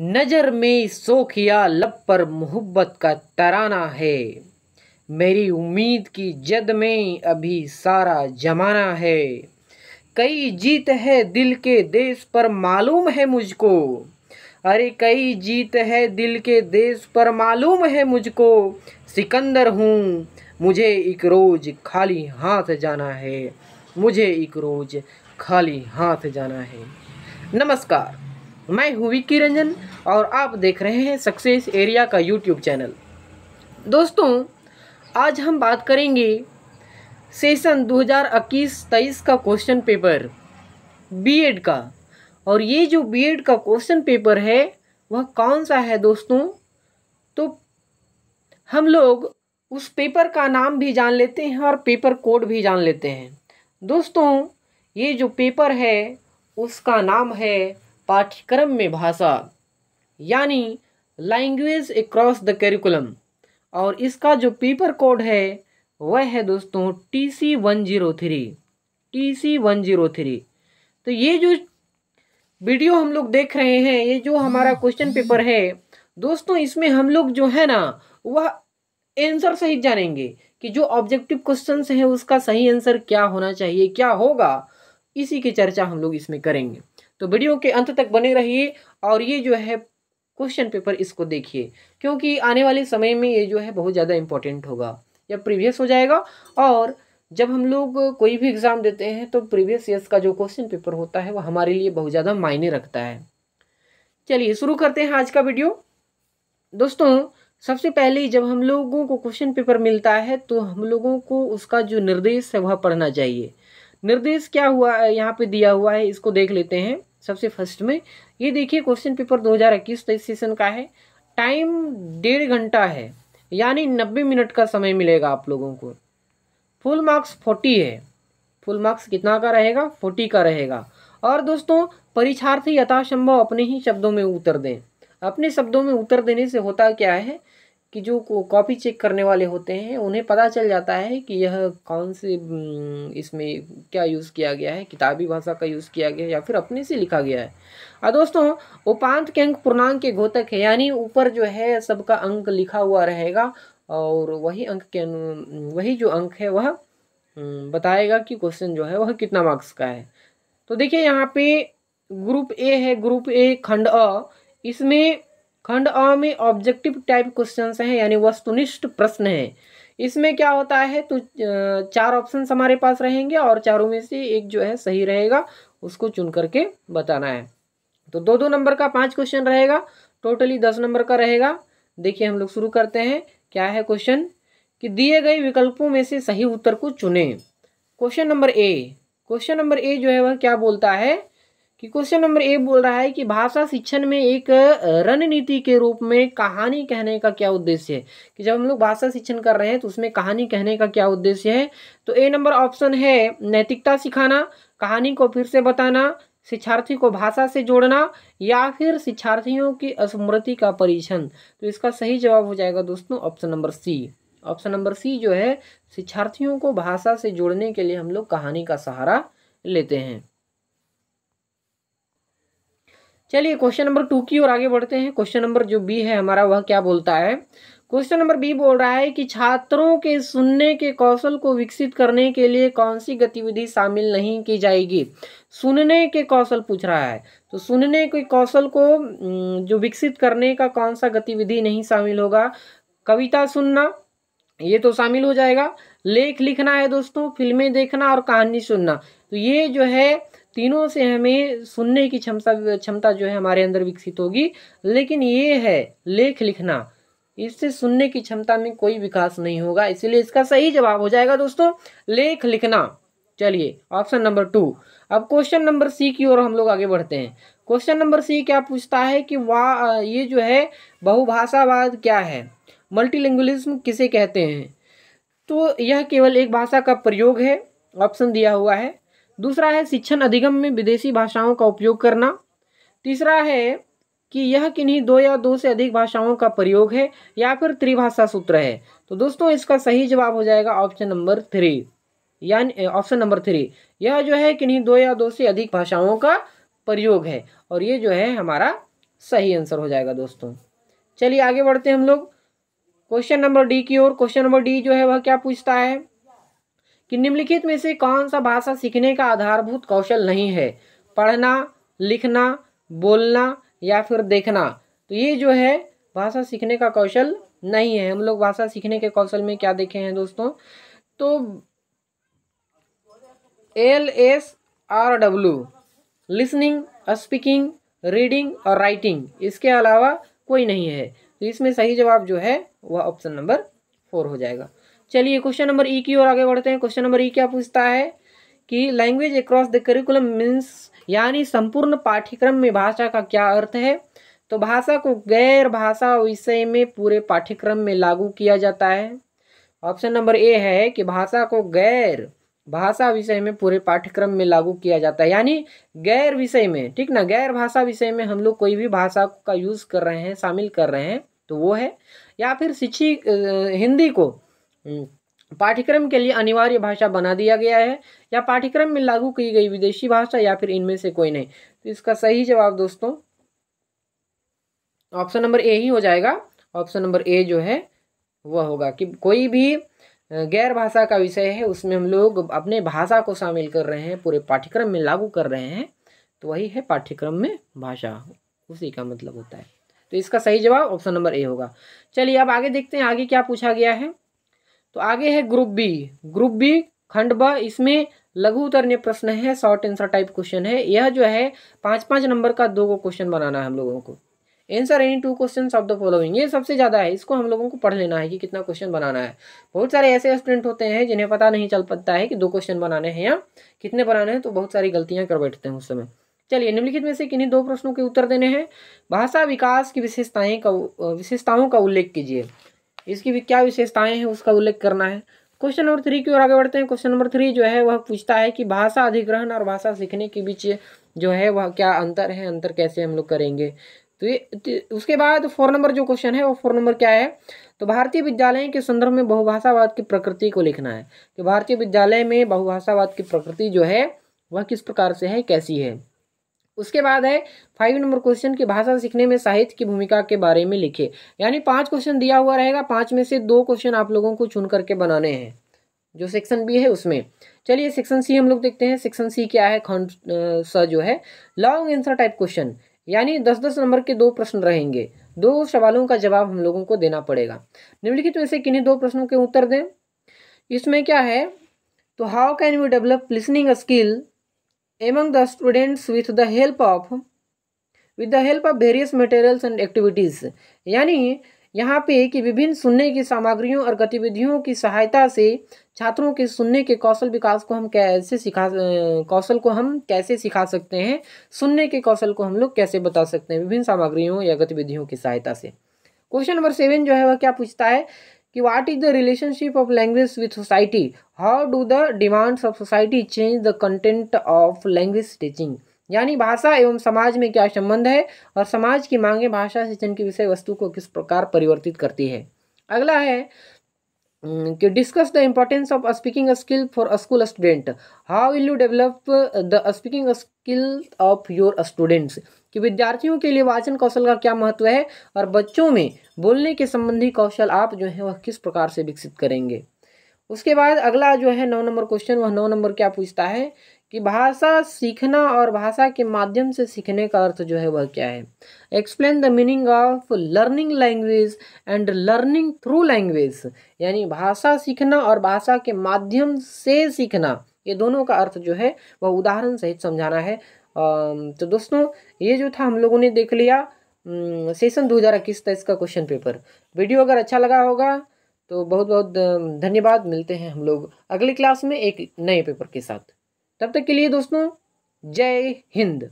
नज़र में सोखिया लब पर मोहब्बत का तराना है मेरी उम्मीद की जद में अभी सारा जमाना है कई जीत है दिल के देश पर मालूम है मुझको अरे कई जीत है दिल के देश पर मालूम है मुझको सिकंदर हूँ मुझे एक रोज़ खाली हाथ जाना है मुझे एक रोज़ खाली हाथ जाना है नमस्कार मैं हूँ विक्की रंजन और आप देख रहे हैं सक्सेस एरिया का यूट्यूब चैनल दोस्तों आज हम बात करेंगे सेशन 2021-23 का क्वेश्चन पेपर बीएड का और ये जो बीएड का क्वेश्चन पेपर है वह कौन सा है दोस्तों तो हम लोग उस पेपर का नाम भी जान लेते हैं और पेपर कोड भी जान लेते हैं दोस्तों ये जो पेपर है उसका नाम है पाठ्यक्रम में भाषा यानी लैंग्वेज अक्रॉस द करिकुलम और इसका जो पेपर कोड है वह है दोस्तों T C one zero three T C one zero three तो ये जो वीडियो हम लोग देख रहे हैं ये जो हमारा क्वेश्चन पेपर है दोस्तों इसमें हम लोग जो है ना वह आंसर सही जानेंगे कि जो ऑब्जेक्टिव क्वेश्चन है उसका सही आंसर क्या होना चाहिए क्या होगा इसी की चर्चा हम लोग इसमें करेंगे तो वीडियो के अंत तक बने रहिए और ये जो है क्वेश्चन पेपर इसको देखिए क्योंकि आने वाले समय में ये जो है बहुत ज़्यादा इम्पोर्टेंट होगा या प्रीवियस हो जाएगा और जब हम लोग कोई भी एग्ज़ाम देते हैं तो प्रीवियस ईयर्स का जो क्वेश्चन पेपर होता है वह हमारे लिए बहुत ज़्यादा मायने रखता है चलिए शुरू करते हैं आज का वीडियो दोस्तों सबसे पहले जब हम लोगों को क्वेश्चन पेपर मिलता है तो हम लोगों को उसका जो निर्देश है वह पढ़ना चाहिए निर्देश क्या हुआ यहाँ पे दिया हुआ है इसको देख लेते हैं सबसे फर्स्ट में ये देखिए क्वेश्चन पेपर 2021 हज़ार सेशन तो का है टाइम डेढ़ घंटा है यानी 90 मिनट का समय मिलेगा आप लोगों को फुल मार्क्स 40 है फुल मार्क्स कितना का रहेगा 40 का रहेगा और दोस्तों परीक्षार्थी यथासंभव अपने ही शब्दों में उतर दें अपने शब्दों में उतर देने से होता क्या है कि जो कॉपी चेक करने वाले होते हैं उन्हें पता चल जाता है कि यह कौन से हम्म, इसमें क्या यूज़ किया गया है किताबी भाषा का यूज़ किया गया है या फिर अपने से लिखा गया है और दोस्तों उपांत के अंक पूर्णांक के घोतक है यानी ऊपर जो है सबका अंक लिखा हुआ रहेगा और वही अंक के वही जो अंक है वह हम्म, बताएगा कि क्वेश्चन जो है वह कितना मार्क्स का है तो देखिए यहाँ पे ग्रुप ए है ग्रुप ए खंड अ इसमें खंड अ में ऑब्जेक्टिव टाइप क्वेश्चन हैं यानी वस्तुनिष्ठ प्रश्न हैं इसमें क्या होता है तो चार ऑप्शन हमारे पास रहेंगे और चारों में से एक जो है सही रहेगा उसको चुन करके बताना है तो दो दो नंबर का पांच क्वेश्चन रहेगा टोटली दस नंबर का रहेगा देखिए हम लोग शुरू करते हैं क्या है क्वेश्चन कि दिए गए विकल्पों में से सही उत्तर को चुने question number A question number A जो है वह क्या बोलता है कि क्वेश्चन नंबर ए बोल रहा है कि भाषा शिक्षण में एक रणनीति के रूप में कहानी कहने का क्या उद्देश्य है कि जब हम लोग भाषा शिक्षण कर रहे हैं तो उसमें कहानी कहने का क्या उद्देश्य है तो ए नंबर ऑप्शन है नैतिकता सिखाना कहानी को फिर से बताना शिक्षार्थी को भाषा से जोड़ना या फिर शिक्षार्थियों की स्मृति का परीक्षण तो इसका सही जवाब हो जाएगा दोस्तों option number C option number C जो है शिक्षार्थियों को भाषा से जोड़ने के लिए हम लोग कहानी का सहारा लेते हैं चलिए क्वेश्चन नंबर टू की ओर आगे बढ़ते हैं क्वेश्चन नंबर जो बी है हमारा वह क्या बोलता है क्वेश्चन नंबर बी बोल रहा है कि छात्रों के सुनने के कौशल को विकसित करने के लिए कौन सी गतिविधि शामिल नहीं की जाएगी सुनने के कौशल पूछ रहा है तो सुनने के कौशल को जो विकसित करने का कौन सा गतिविधि नहीं शामिल होगा कविता सुनना ये तो शामिल हो जाएगा लेख लिखना है दोस्तों फिल्में देखना और कहानी सुनना तो ये जो है तीनों से हमें सुनने की क्षमता क्षमता जो है हमारे अंदर विकसित होगी लेकिन ये है लेख लिखना इससे सुनने की क्षमता में कोई विकास नहीं होगा इसलिए इसका सही जवाब हो जाएगा दोस्तों लेख लिखना चलिए ऑप्शन नंबर टू अब क्वेश्चन नंबर सी की ओर हम लोग आगे बढ़ते हैं क्वेश्चन नंबर सी क्या पूछता है कि वा ये जो है बहुभाषावाद क्या है मल्टीलिंगुलिज्म किसे कहते हैं तो यह केवल एक भाषा का प्रयोग है ऑप्शन दिया हुआ है दूसरा है शिक्षण अधिगम में विदेशी भाषाओं का उपयोग करना तीसरा है कि यह किन्हीं दो या दो से अधिक भाषाओं का प्रयोग है या फिर त्रिभाषा सूत्र है तो दोस्तों इसका सही जवाब हो जाएगा ऑप्शन नंबर थ्री यानी ऑप्शन नंबर थ्री यह जो है किन्हीं दो या दो से अधिक भाषाओं का प्रयोग है और ये जो है हमारा सही आंसर हो जाएगा दोस्तों चलिए आगे बढ़ते हैं हम लोग क्वेश्चन नंबर डी की ओर क्वेश्चन नंबर डी जो है वह क्या पूछता है कि निम्नलिखित में से कौन सा भाषा सीखने का आधारभूत कौशल नहीं है पढ़ना लिखना बोलना या फिर देखना तो ये जो है भाषा सीखने का कौशल नहीं है हम लोग भाषा सीखने के कौशल में क्या देखे हैं दोस्तों तो L S R W listening speaking reading और राइटिंग इसके अलावा कोई नहीं है तो इसमें सही जवाब जो है वह ऑप्शन नंबर फोर हो जाएगा चलिए क्वेश्चन नंबर ई e की ओर आगे बढ़ते हैं क्वेश्चन नंबर ई e क्या पूछता है कि language across the curriculum means यानी संपूर्ण पाठ्यक्रम में भाषा का क्या अर्थ है तो भाषा को गैर भाषा विषय में पूरे पाठ्यक्रम में लागू किया जाता है ऑप्शन नंबर ए है कि भाषा को गैर भाषा विषय में पूरे पाठ्यक्रम में लागू किया जाता है यानी गैर विषय में ठीक ना गैर भाषा विषय में हम लोग कोई भी भाषा का यूज़ कर रहे हैं शामिल कर रहे हैं तो वो है या फिर शिक्षी हिंदी को हम्म, पाठ्यक्रम के लिए अनिवार्य भाषा बना दिया गया है या पाठ्यक्रम में लागू की गई विदेशी भाषा या फिर इनमें से कोई नहीं तो इसका सही जवाब दोस्तों ऑप्शन नंबर ए ही हो जाएगा ऑप्शन नंबर ए जो है वह होगा कि कोई भी गैर भाषा का विषय है उसमें हम लोग अपने भाषा को शामिल कर रहे हैं पूरे पाठ्यक्रम में लागू कर रहे हैं तो वही है पाठ्यक्रम में भाषा उसी का मतलब होता है तो इसका सही जवाब ऑप्शन नंबर ए होगा चलिए अब आगे देखते हैं आगे क्या पूछा गया है तो आगे है ग्रुप बी ग्रुप बी खंड ब इसमें लघु उतरने प्रश्न है शॉर्ट आंसर टाइप क्वेश्चन है यह जो है पाँच पाँच नंबर का दो को क्वेश्चन बनाना है हम लोगों को answer any two question of the following ये सबसे ज़्यादा है इसको हम लोगों को पढ़ लेना है कि कितना क्वेश्चन बनाना है बहुत सारे ऐसे स्टूडेंट होते हैं जिन्हें पता नहीं चल पाता है कि दो क्वेश्चन बनाने हैं या कितने बनाने हैं तो बहुत सारी गलतियां कर बैठते हैं उस समय चलिए निम्नलिखित में से किन्हीं दो प्रश्नों के उत्तर देने हैं भाषा विकास की विशेषताएँ का विशेषताओं का उल्लेख कीजिए इसकी भी क्या विशेषताएं हैं उसका उल्लेख करना है क्वेश्चन नंबर थ्री की ओर आगे बढ़ते हैं क्वेश्चन नंबर थ्री जो है वह पूछता है कि भाषा अधिग्रहण और भाषा सीखने के बीच जो है वह क्या अंतर है अंतर कैसे हम लोग करेंगे तो ये तो उसके बाद फोर नंबर जो क्वेश्चन है वो फोर नंबर क्या है तो भारतीय विद्यालय के संदर्भ में बहुभाषावाद की प्रकृति को लिखना है कि तो भारतीय विद्यालय में बहुभाषावाद की प्रकृति जो है वह किस प्रकार से है कैसी है उसके बाद है फाइव नंबर क्वेश्चन की भाषा सीखने में साहित्य की भूमिका के बारे में लिखे यानी पांच क्वेश्चन दिया हुआ रहेगा पांच में से दो क्वेश्चन आप लोगों को चुन करके बनाने हैं जो सेक्शन बी है उसमें चलिए सेक्शन सी हम लोग देखते हैं सेक्शन सी क्या है स जो है लॉन्ग एंसर टाइप क्वेश्चन यानी दस दस नंबर के दो प्रश्न रहेंगे दो सवालों का जवाब हम लोगों को देना पड़ेगा निम्नलिखित में से किन्हीं दो प्रश्नों के उत्तर दें इसमें क्या है तो how can you develop listening skill among the students with the help of with the help of various materials and activities यानी यहाँ पे कि विभिन्न सुनने की सामग्रियों और गतिविधियों की सहायता से छात्रों के सुनने के कौशल विकास को हम कैसे सिखा कौशल को हम कैसे सिखा सकते हैं सुनने के कौशल को हम लोग कैसे बता सकते हैं विभिन्न सामग्रियों या गतिविधियों की सहायता से क्वेश्चन नंबर सेवन जो है वह क्या पूछता है कि what is the relationship of language with society how do the demands of society change the content of language teaching यानी भाषा एवं समाज में क्या संबंध है और समाज की मांगे भाषा शिक्षण की विषय वस्तु को किस प्रकार परिवर्तित करती है अगला है कि discuss the importance of speaking skill for school student how will you develop the speaking skill of your students कि विद्यार्थियों के लिए वाचन कौशल का क्या महत्व है और बच्चों में बोलने के संबंधी कौशल आप जो है वह किस प्रकार से विकसित करेंगे उसके बाद अगला जो है नौ नंबर क्वेश्चन वह नौ नंबर क्या पूछता है कि भाषा सीखना और भाषा के माध्यम से सीखने का अर्थ जो है वह क्या है explain the meaning of learning language and learning through language यानी भाषा सीखना और भाषा के माध्यम से सीखना ये दोनों का अर्थ जो है वह उदाहरण सहित समझाना है तो दोस्तों ये जो था हम लोगों ने देख लिया सेशन दो हज़ार इक्कीस तेईस का क्वेश्चन पेपर वीडियो अगर अच्छा लगा होगा तो बहुत बहुत धन्यवाद मिलते हैं हम लोग अगली क्लास में एक नए पेपर के साथ तब तक के लिए दोस्तों जय हिंद